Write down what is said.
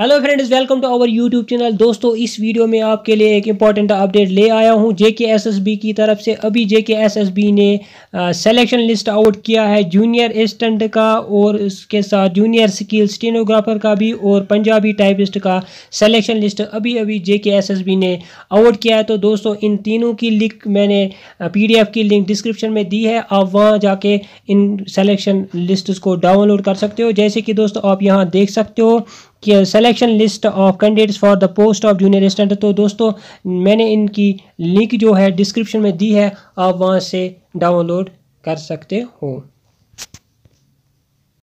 hello friends welcome to our YouTube channel दोस्तों इस video में आपके लिए एक इंपॉर्टेंट अपडेट ले आया हूं बी की तरफ से अभी बी ने सिलेक्शन लिस्ट आउट किया है जूनियर असिस्टेंट का और उसके साथ जूनियर स्किल स्टेनोग्राफर का भी और पंजाबी टाइपिस्ट का सिलेक्शन लिस्ट अभी अभी बी ने आउट किया है तो दोस्तों इन तीनों की लिंक मैंने पी की लिंक डिस्क्रिप्शन में दी है आप वहाँ जाके इन सेलेक्शन लिस्ट को डाउनलोड कर सकते हो जैसे कि दोस्तों आप यहाँ देख सकते हो selection list of candidates for the post of junior assistant तो दोस्तों मैंने इनकी लिंक जो है डिस्क्रिप्शन में दी है आप वहाँ से डाउनलोड कर सकते हो